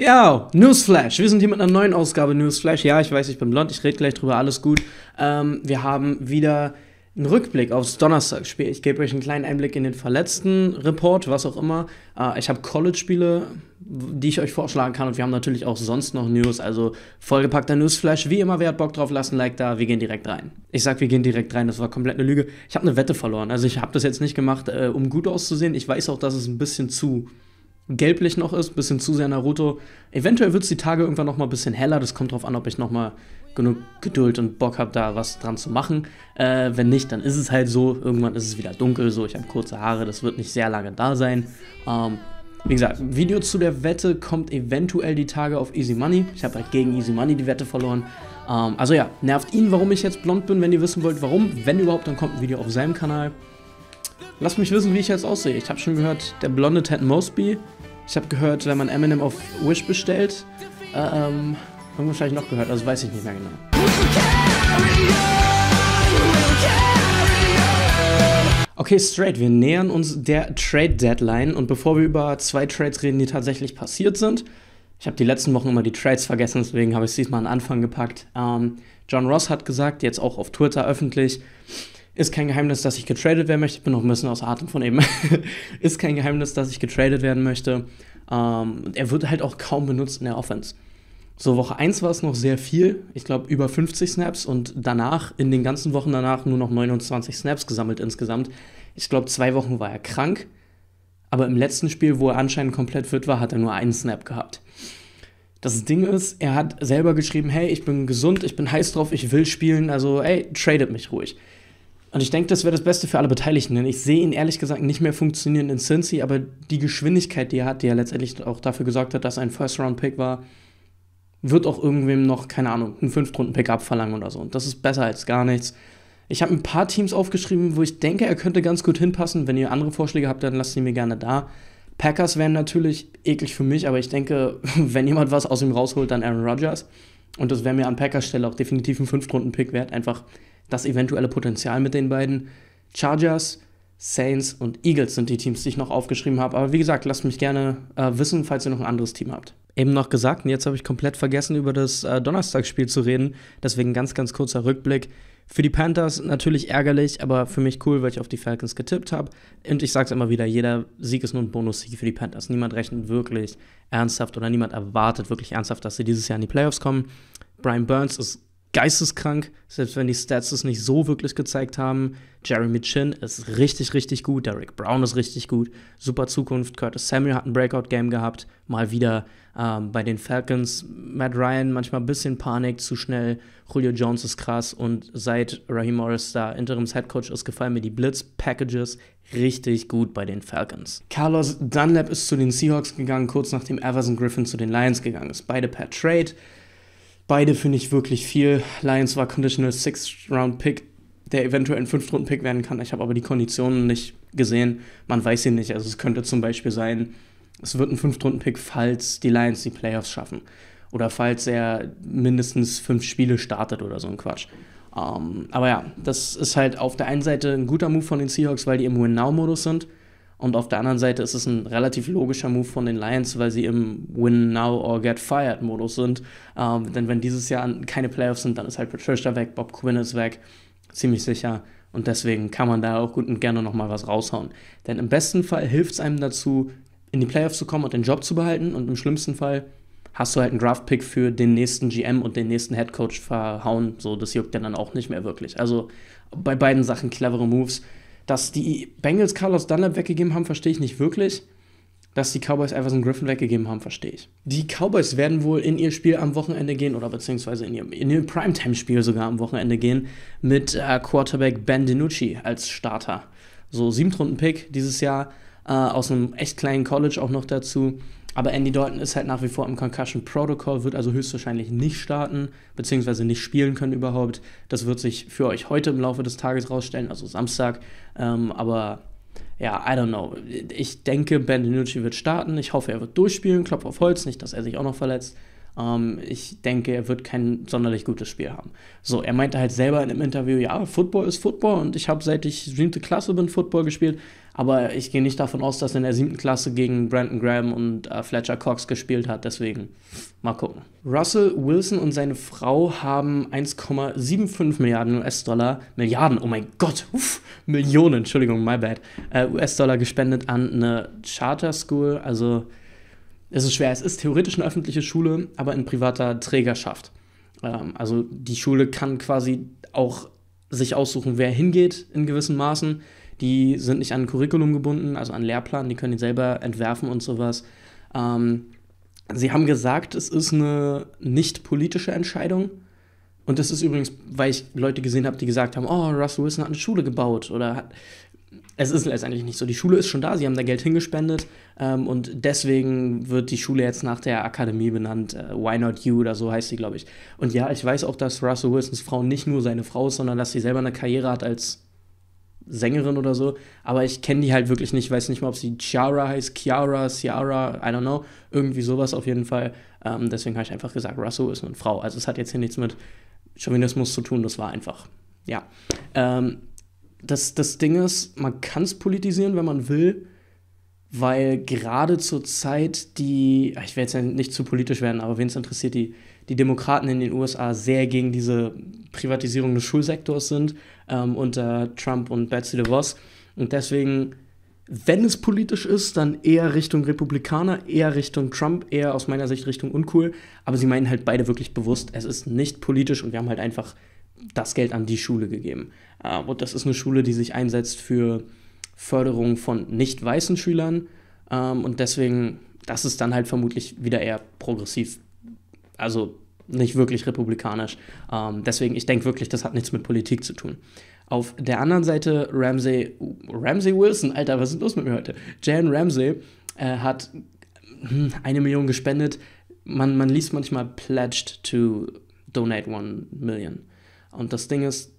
Ja, Newsflash. Wir sind hier mit einer neuen Ausgabe Newsflash. Ja, ich weiß, ich bin blond, ich rede gleich drüber, alles gut. Ähm, wir haben wieder einen Rückblick aufs Donnerstagsspiel. Ich gebe euch einen kleinen Einblick in den verletzten Report, was auch immer. Äh, ich habe College-Spiele, die ich euch vorschlagen kann und wir haben natürlich auch sonst noch News. Also vollgepackter Newsflash. Wie immer, wer hat Bock drauf, lassen Like da. Wir gehen direkt rein. Ich sag, wir gehen direkt rein. Das war komplett eine Lüge. Ich habe eine Wette verloren. Also ich habe das jetzt nicht gemacht, äh, um gut auszusehen. Ich weiß auch, dass es ein bisschen zu gelblich noch ist, bisschen zu sehr Naruto. Eventuell wird es die Tage irgendwann noch mal ein bisschen heller. Das kommt darauf an, ob ich noch mal genug Geduld und Bock habe, da was dran zu machen. Äh, wenn nicht, dann ist es halt so. Irgendwann ist es wieder dunkel, so ich habe kurze Haare, das wird nicht sehr lange da sein. Ähm, wie gesagt, Video zu der Wette kommt eventuell die Tage auf Easy Money. Ich habe halt gegen Easy Money die Wette verloren. Ähm, also ja, nervt ihn, warum ich jetzt blond bin, wenn ihr wissen wollt, warum. Wenn überhaupt, dann kommt ein Video auf seinem Kanal. Lass mich wissen, wie ich jetzt aussehe. Ich habe schon gehört, der blonde Ted Mosby. Ich habe gehört, wenn man Eminem auf Wish bestellt. Äh, ähm, haben wir vielleicht noch gehört, also weiß ich nicht mehr genau. Okay, straight. Wir nähern uns der Trade-Deadline und bevor wir über zwei Trades reden, die tatsächlich passiert sind, ich habe die letzten Wochen immer die Trades vergessen, deswegen habe ich es diesmal an den Anfang gepackt. Ähm, John Ross hat gesagt, jetzt auch auf Twitter öffentlich, ist kein Geheimnis, dass ich getradet werden möchte. Ich bin noch ein bisschen aus Atem von eben. ist kein Geheimnis, dass ich getradet werden möchte. Ähm, er wird halt auch kaum benutzt in der Offense. So, Woche 1 war es noch sehr viel. Ich glaube, über 50 Snaps und danach, in den ganzen Wochen danach, nur noch 29 Snaps gesammelt insgesamt. Ich glaube, zwei Wochen war er krank. Aber im letzten Spiel, wo er anscheinend komplett fit war, hat er nur einen Snap gehabt. Das Ding ist, er hat selber geschrieben, hey, ich bin gesund, ich bin heiß drauf, ich will spielen, also ey, tradet mich ruhig. Und ich denke, das wäre das Beste für alle Beteiligten, denn ich sehe ihn ehrlich gesagt nicht mehr funktionieren in Cincy, aber die Geschwindigkeit, die er hat, die er letztendlich auch dafür gesorgt hat, dass er ein First-Round-Pick war, wird auch irgendwem noch, keine Ahnung, einen Fünftrunden-Pick abverlangen oder so. Und das ist besser als gar nichts. Ich habe ein paar Teams aufgeschrieben, wo ich denke, er könnte ganz gut hinpassen. Wenn ihr andere Vorschläge habt, dann lasst sie mir gerne da. Packers wären natürlich eklig für mich, aber ich denke, wenn jemand was aus ihm rausholt, dann Aaron Rodgers. Und das wäre mir an Packers Stelle auch definitiv ein Fünftrunden-Pick wert, einfach das eventuelle Potenzial mit den beiden. Chargers, Saints und Eagles sind die Teams, die ich noch aufgeschrieben habe. Aber wie gesagt, lasst mich gerne äh, wissen, falls ihr noch ein anderes Team habt. Eben noch gesagt, und jetzt habe ich komplett vergessen, über das äh, Donnerstagsspiel zu reden. Deswegen ganz, ganz kurzer Rückblick. Für die Panthers natürlich ärgerlich, aber für mich cool, weil ich auf die Falcons getippt habe. Und ich sage es immer wieder, jeder Sieg ist nur ein Bonus-Sieg für die Panthers. Niemand rechnet wirklich ernsthaft oder niemand erwartet wirklich ernsthaft, dass sie dieses Jahr in die Playoffs kommen. Brian Burns ist geisteskrank, selbst wenn die Stats es nicht so wirklich gezeigt haben. Jeremy Chin ist richtig, richtig gut. Derek Brown ist richtig gut. Super Zukunft. Curtis Samuel hat ein Breakout-Game gehabt. Mal wieder ähm, bei den Falcons. Matt Ryan manchmal ein bisschen Panik, zu schnell. Julio Jones ist krass. Und seit Raheem Morris da Interims-Headcoach ist, gefallen mir die Blitz-Packages richtig gut bei den Falcons. Carlos Dunlap ist zu den Seahawks gegangen, kurz nachdem Everson Griffin zu den Lions gegangen ist. Beide per Trade. Beide finde ich wirklich viel. Lions war Conditional Sixth Round Pick, der eventuell ein Fünftrunden-Pick werden kann. Ich habe aber die Konditionen nicht gesehen. Man weiß sie nicht. Also es könnte zum Beispiel sein, es wird ein Fünftrunden-Pick, falls die Lions die Playoffs schaffen. Oder falls er mindestens fünf Spiele startet oder so ein Quatsch. Um, ähm, aber ja, das ist halt auf der einen Seite ein guter Move von den Seahawks, weil die im Win-Now-Modus sind. Und auf der anderen Seite ist es ein relativ logischer Move von den Lions, weil sie im Win Now or Get Fired Modus sind. Ähm, denn wenn dieses Jahr keine Playoffs sind, dann ist halt Patricia weg, Bob Quinn ist weg, ziemlich sicher. Und deswegen kann man da auch gut und gerne nochmal was raushauen. Denn im besten Fall hilft es einem dazu, in die Playoffs zu kommen und den Job zu behalten. Und im schlimmsten Fall hast du halt einen Draft-Pick für den nächsten GM und den nächsten Headcoach verhauen. So, das juckt ja dann auch nicht mehr wirklich. Also bei beiden Sachen clevere Moves. Dass die Bengals Carlos Dunlap weggegeben haben, verstehe ich nicht wirklich. Dass die Cowboys Everson Griffin weggegeben haben, verstehe ich. Die Cowboys werden wohl in ihr Spiel am Wochenende gehen oder beziehungsweise in ihr, in ihr Primetime-Spiel sogar am Wochenende gehen mit äh, Quarterback Ben DiNucci als Starter. So, siebtrunden Pick dieses Jahr äh, aus einem echt kleinen College auch noch dazu. Aber Andy Dalton ist halt nach wie vor im Concussion Protocol, wird also höchstwahrscheinlich nicht starten, beziehungsweise nicht spielen können überhaupt. Das wird sich für euch heute im Laufe des Tages rausstellen, also Samstag. Ähm, aber ja, I don't know. Ich denke, Ben DiNucci wird starten. Ich hoffe, er wird durchspielen. Klopf auf Holz, nicht, dass er sich auch noch verletzt. Ähm, ich denke, er wird kein sonderlich gutes Spiel haben. So, er meinte halt selber in einem Interview, ja, Football ist Football und ich habe seit ich siebte Klasse bin Football gespielt, aber ich gehe nicht davon aus, dass er in der siebten Klasse gegen Brandon Graham und äh, Fletcher Cox gespielt hat. Deswegen mal gucken. Russell Wilson und seine Frau haben 1,75 Milliarden US-Dollar, Milliarden, oh mein Gott, uff, Millionen, Entschuldigung, my bad, äh, US-Dollar gespendet an eine Charter School, also es ist schwer. Es ist theoretisch eine öffentliche Schule, aber in privater Trägerschaft. Ähm, also die Schule kann quasi auch sich aussuchen, wer hingeht in gewissen Maßen. Die sind nicht an ein Curriculum gebunden, also an Lehrplan, die können die selber entwerfen und sowas. Ähm, sie haben gesagt, es ist eine nicht politische Entscheidung. Und das ist übrigens, weil ich Leute gesehen habe, die gesagt haben, oh, Russell Wilson hat eine Schule gebaut oder hat, es ist letztendlich nicht so. Die Schule ist schon da, sie haben da Geld hingespendet ähm, und deswegen wird die Schule jetzt nach der Akademie benannt. Äh, Why Not You oder so heißt sie, glaube ich. Und ja, ich weiß auch, dass Russell Wilsons Frau nicht nur seine Frau ist, sondern dass sie selber eine Karriere hat als Sängerin oder so. Aber ich kenne die halt wirklich nicht. Ich weiß nicht mal, ob sie Chiara heißt, Chiara, Ciara, I don't know. Irgendwie sowas auf jeden Fall. Ähm, deswegen habe ich einfach gesagt, Russell Wilson und Frau. Also es hat jetzt hier nichts mit Chauvinismus zu tun, das war einfach. Ja. Ähm, das, das Ding ist, man kann es politisieren, wenn man will, weil gerade zur Zeit die, ah, ich werde jetzt nicht zu politisch werden, aber wen es interessiert, die, die Demokraten in den USA sehr gegen diese Privatisierung des Schulsektors sind ähm, unter Trump und Betsy DeVos. Und deswegen, wenn es politisch ist, dann eher Richtung Republikaner, eher Richtung Trump, eher aus meiner Sicht Richtung uncool. Aber sie meinen halt beide wirklich bewusst, es ist nicht politisch und wir haben halt einfach das Geld an die Schule gegeben. Äh, und das ist eine Schule, die sich einsetzt für Förderung von nicht weißen Schülern. Ähm, und deswegen, das ist dann halt vermutlich wieder eher progressiv. Also nicht wirklich republikanisch. Ähm, deswegen, ich denke wirklich, das hat nichts mit Politik zu tun. Auf der anderen Seite Ramsey, Ramsey Wilson, Alter, was ist los mit mir heute? Jan Ramsey äh, hat hm, eine Million gespendet. Man, man liest manchmal pledged to donate one million. Und das Ding ist,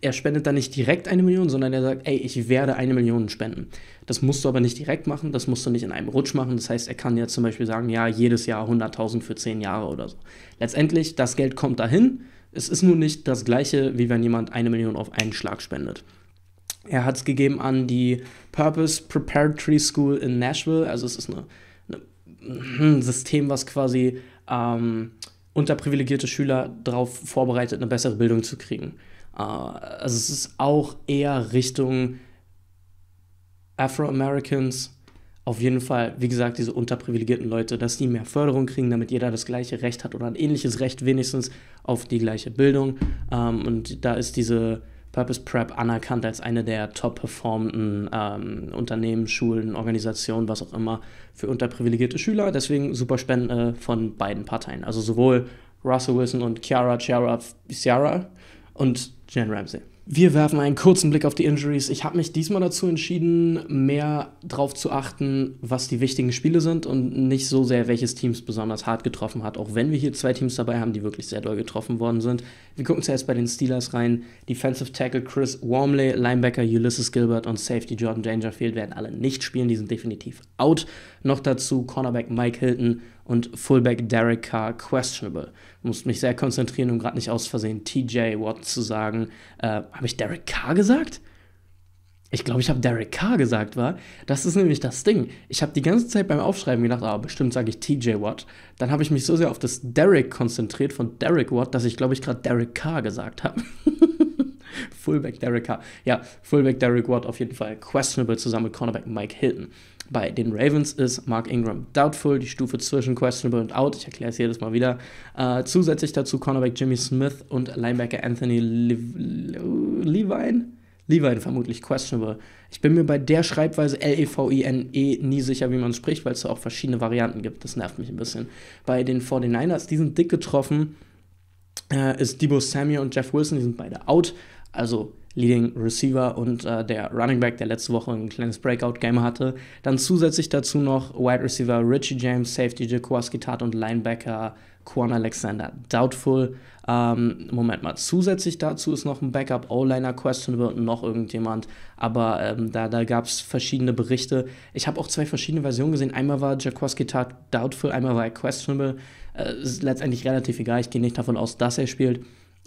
er spendet dann nicht direkt eine Million, sondern er sagt, ey, ich werde eine Million spenden. Das musst du aber nicht direkt machen, das musst du nicht in einem Rutsch machen. Das heißt, er kann jetzt zum Beispiel sagen, ja, jedes Jahr 100.000 für 10 Jahre oder so. Letztendlich, das Geld kommt dahin. Es ist nun nicht das gleiche, wie wenn jemand eine Million auf einen Schlag spendet. Er hat es gegeben an die Purpose Preparatory School in Nashville. Also es ist eine, eine, ein System, was quasi... Ähm, unterprivilegierte Schüler darauf vorbereitet, eine bessere Bildung zu kriegen. Äh, also es ist auch eher Richtung Afro-Americans, auf jeden Fall, wie gesagt, diese unterprivilegierten Leute, dass die mehr Förderung kriegen, damit jeder das gleiche Recht hat oder ein ähnliches Recht wenigstens auf die gleiche Bildung. Ähm, und da ist diese Purpose Prep anerkannt als eine der top performenden ähm, Unternehmen, Schulen, Organisationen, was auch immer, für unterprivilegierte Schüler. Deswegen super Spende von beiden Parteien. Also sowohl Russell Wilson und Chiara Chiara Ciara und Jen Ramsey. Wir werfen einen kurzen Blick auf die Injuries. Ich habe mich diesmal dazu entschieden, mehr darauf zu achten, was die wichtigen Spiele sind und nicht so sehr, welches Teams besonders hart getroffen hat. Auch wenn wir hier zwei Teams dabei haben, die wirklich sehr doll getroffen worden sind. Wir gucken zuerst bei den Steelers rein. Defensive Tackle Chris Wormley, Linebacker Ulysses Gilbert und Safety Jordan Dangerfield werden alle nicht spielen. Die sind definitiv out. Noch dazu Cornerback Mike Hilton und Fullback Derek Carr questionable. Musste mich sehr konzentrieren, um gerade nicht aus Versehen TJ Watt zu sagen. Äh, habe ich Derek Carr gesagt? Ich glaube, ich habe Derek Carr gesagt, war. Das ist nämlich das Ding. Ich habe die ganze Zeit beim Aufschreiben gedacht, ah, bestimmt sage ich TJ Watt. Dann habe ich mich so sehr auf das Derek konzentriert von Derek Watt, dass ich, glaube ich, gerade Derek Carr gesagt habe. Fullback Derek Carr. Ja, Fullback Derek Watt auf jeden Fall questionable zusammen mit Cornerback Mike Hilton. Bei den Ravens ist Mark Ingram doubtful, die Stufe zwischen questionable und out. Ich erkläre es jedes Mal wieder. Äh, zusätzlich dazu Cornerback Jimmy Smith und Linebacker Anthony Le Levine. Levine vermutlich questionable. Ich bin mir bei der Schreibweise L-E-V-I-N-E -E nie sicher, wie man es spricht, weil es da auch verschiedene Varianten gibt. Das nervt mich ein bisschen. Bei den 49ers, die sind dick getroffen, äh, ist Debo Samuel und Jeff Wilson, die sind beide out. Also Leading Receiver und äh, der Running Back, der letzte Woche ein kleines Breakout-Game hatte. Dann zusätzlich dazu noch Wide Receiver Richie James, Safety Jaworski Tat und Linebacker Quan Alexander Doubtful. Ähm, Moment mal, zusätzlich dazu ist noch ein Backup O-Liner questionable und noch irgendjemand. Aber ähm, da, da gab es verschiedene Berichte. Ich habe auch zwei verschiedene Versionen gesehen. Einmal war Jaworski Tat doubtful, einmal war er questionable. Äh, ist letztendlich relativ egal. Ich gehe nicht davon aus, dass er spielt.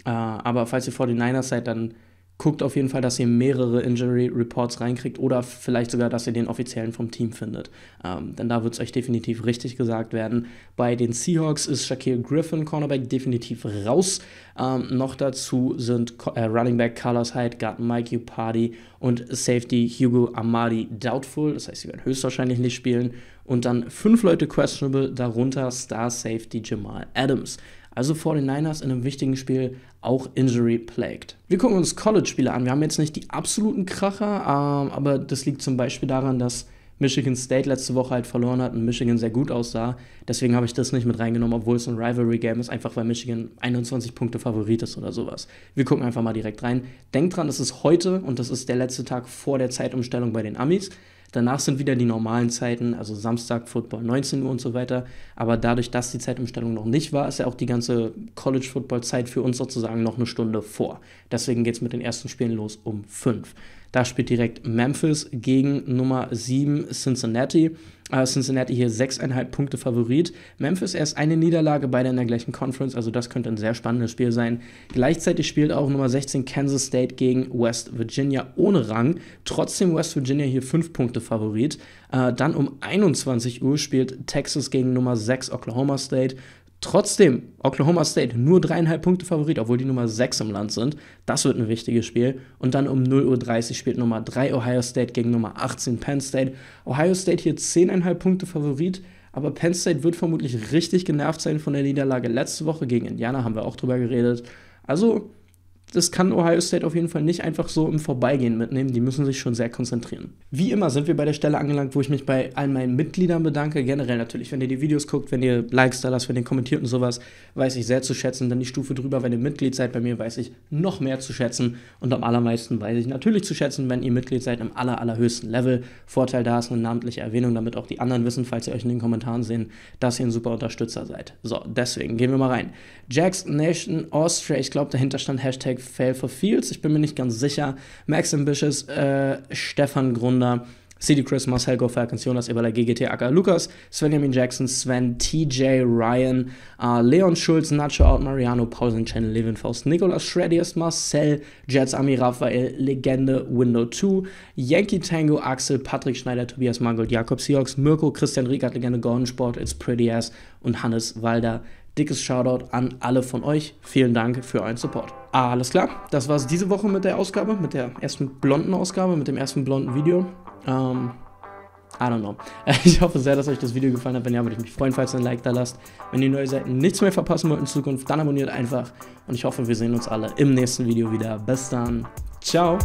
Äh, aber falls ihr vor den Niners seid, dann guckt auf jeden Fall, dass ihr mehrere Injury Reports reinkriegt oder vielleicht sogar, dass ihr den offiziellen vom Team findet. Ähm, denn da wird es euch definitiv richtig gesagt werden. Bei den Seahawks ist Shaquille Griffin, Cornerback, definitiv raus. Ähm, noch dazu sind äh, Running Back Carlos Hyde, Guard Mike Upardi und Safety Hugo Amadi doubtful. Das heißt, sie werden höchstwahrscheinlich nicht spielen. Und dann fünf Leute questionable, darunter Star Safety Jamal Adams. Also vor den Niners in einem wichtigen Spiel auch injury plagued. Wir gucken uns College-Spiele an. Wir haben jetzt nicht die absoluten Kracher, ähm, aber das liegt zum Beispiel daran, dass Michigan State letzte Woche halt verloren hat und Michigan sehr gut aussah. Deswegen habe ich das nicht mit reingenommen, obwohl es ein Rivalry-Game ist, einfach weil Michigan 21 Punkte Favorit ist oder sowas. Wir gucken einfach mal direkt rein. Denkt dran, das ist heute und das ist der letzte Tag vor der Zeitumstellung bei den Amis. Danach sind wieder die normalen Zeiten, also Samstag Football 19 Uhr und so weiter. Aber dadurch, dass die Zeitumstellung noch nicht war, ist ja auch die ganze College Football Zeit für uns sozusagen noch eine Stunde vor. Deswegen geht es mit den ersten Spielen los um 5. Da spielt direkt Memphis gegen Nummer 7 Cincinnati. Äh, Cincinnati hier 6,5 Punkte Favorit. Memphis erst eine Niederlage, beide in der gleichen Conference, also das könnte ein sehr spannendes Spiel sein. Gleichzeitig spielt auch Nummer 16 Kansas State gegen West Virginia ohne Rang. Trotzdem West Virginia hier 5 Punkte Favorit. Äh, dann um 21 Uhr spielt Texas gegen Nummer 6 Oklahoma State. Trotzdem, Oklahoma State nur dreieinhalb Punkte Favorit, obwohl die Nummer 6 im Land sind. Das wird ein wichtiges Spiel. Und dann um 0.30 Uhr spielt Nummer 3 Ohio State gegen Nummer 18 Penn State. Ohio State hier 10,5 Punkte Favorit. Aber Penn State wird vermutlich richtig genervt sein von der Niederlage letzte Woche gegen Indiana, haben wir auch drüber geredet. Also das kann Ohio State auf jeden Fall nicht einfach so im Vorbeigehen mitnehmen. Die müssen sich schon sehr konzentrieren. Wie immer sind wir bei der Stelle angelangt, wo ich mich bei all meinen Mitgliedern bedanke. Generell natürlich, wenn ihr die Videos guckt, wenn ihr Likes da lasst, wenn ihr kommentiert und sowas, weiß ich sehr zu schätzen. Dann die Stufe drüber, wenn ihr Mitglied seid bei mir, weiß ich noch mehr zu schätzen. Und am allermeisten weiß ich natürlich zu schätzen, wenn ihr Mitglied seid im aller, allerhöchsten Level. Vorteil da ist eine namentliche Erwähnung, damit auch die anderen wissen, falls ihr euch in den Kommentaren sehen, dass ihr ein super Unterstützer seid. So, deswegen gehen wir mal rein. Jackson Nation Austria, ich glaube, dahinter stand Hashtag Fail for Fields. Ich bin mir nicht ganz sicher. Max Ambitious, äh, Stefan Grunder, CD Chris, Marcel Helgo Falcons, Jonas Eberle, GGT Acker, Lukas, Svenjamin Jackson, Sven, TJ, Ryan, uh, Leon Schulz, Nacho Out, Mariano, Paulsen, Channel, Levin, Faust, Nicolas, Shreddiest, Marcel, Jets, Ami, Raphael, Legende, Window 2, Yankee Tango, Axel, Patrick Schneider, Tobias Mangold, Jakob Seahawks, Mirko, Christian Riegert, Legende, Gordon Sport, It's Pretty Ass und Hannes Walder. Dickes Shoutout an alle von euch. Vielen Dank für euren Support. Alles klar, das war es diese Woche mit der Ausgabe, mit der ersten blonden Ausgabe, mit dem ersten blonden Video. Ähm, I don't know. Ich hoffe sehr, dass euch das Video gefallen hat. Wenn ja, würde ich mich freuen, falls ihr ein Like da lasst. Wenn ihr neue Seiten nichts mehr verpassen wollt in Zukunft, dann abonniert einfach. Und ich hoffe, wir sehen uns alle im nächsten Video wieder. Bis dann. Ciao.